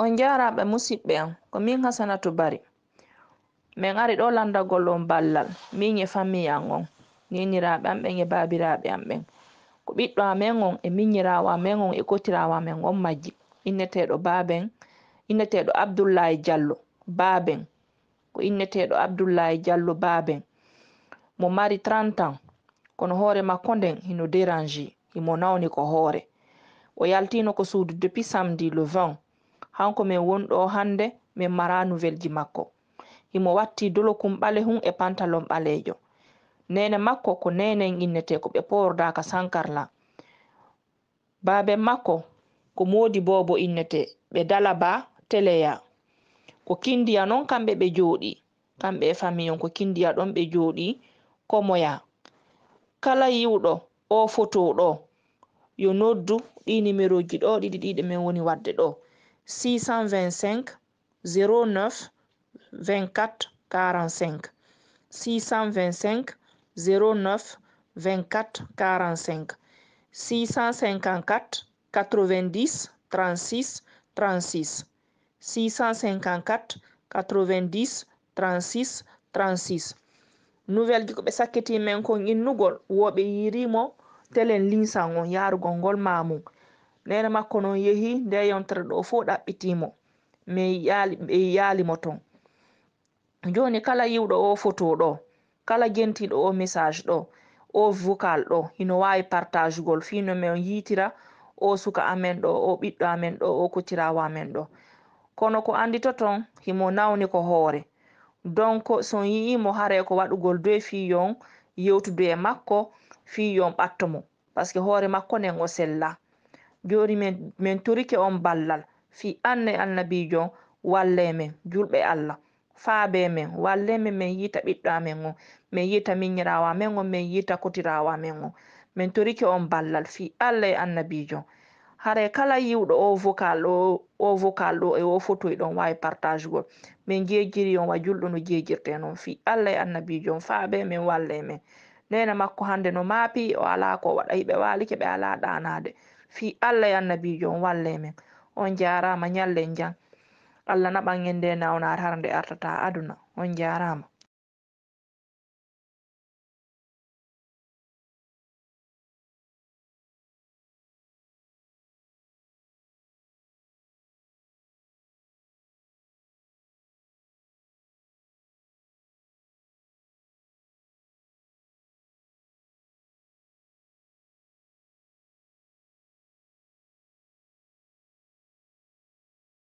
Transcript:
on jaraɓe musidɓe am ko min hasanatu bari min ari ɗo landagol on ballal min ye famiyam on niniraɓe am ɓen e babiraɓe am ɓen ko ɓiɗɗo amen on e minnirawa amen on e kotirawa amen on majji inneteɗo baben inneteɗo abdoullahi diallo baben ko inneteɗo abdoullahi diallo baben mo mari trente ans kono hoore makko nden hino dérangé imo nawni ko hoore o yaltino ko suudu depuis samedi le vingt hanko min wonɗo hannde min mara nuwelji makko himo watti dolokum ɓalehum e pantalon ɓalejo nene makko ko nenen inneteko ɓe powordaka sankarla baben makko ko modi bobo innete ɓe dala ba teleya ko kindiya non kamɓe ɓe jooɗi kamɓe e famiyon ko kindiya ɗon ɓe jooɗi komoya kala yiwɗo o fotoɗo yo noddu ɗi numéroji ɗo ɗiɗi ɗiɗi min woni wadde ɗo 625 09 24 45 625 09 24 45 654 90 36 36 654 90 36 36 nouvelle ji ko ɓe sakkiti men kon innugol woɓe yirimo telen linsan on yarugon ngol mamum nene makko noon yehi nde yontere ɗo fo ɗaɓɓitimo ɓe yaalimo ton joni kala yiwɗo o photo ɗo kala gentiɗo o message ɗo o vocal ɗo hino wawi partagegol fino min yitira o suka amen ɗo o ɓiɗɗo amen ɗo o kutirawa amen ɗo kono ko andi toton himo nawni ko hoore donc so yi'imo haare ko waɗugol doe fiyon yewtude e makko fiyon ɓattomo par ce que hoore makko nen o sella joni min, min turike on ballal fi anne annabijo walle men julɓe allah faabe men walle men min yita ɓiɗɗo amen o min yita minñirawa amen o min yita kotirawa amen o min turike on ballal fi allah e annabijo hare kala yiwɗo o vocal o o vocal ɗo e o fotoy ɗon wawi partage gol min jejiri on wa julɗo no jejirte noon fi allah e annabijo faabe min walle men nena makko hande no maapi o ala ko waɗa yiɓe walike ɓe ala ɗanade fi allah e annabijo on walle men on jarama ñallen jan allah naɓan en nde nawnare har nde artata aduna on jarama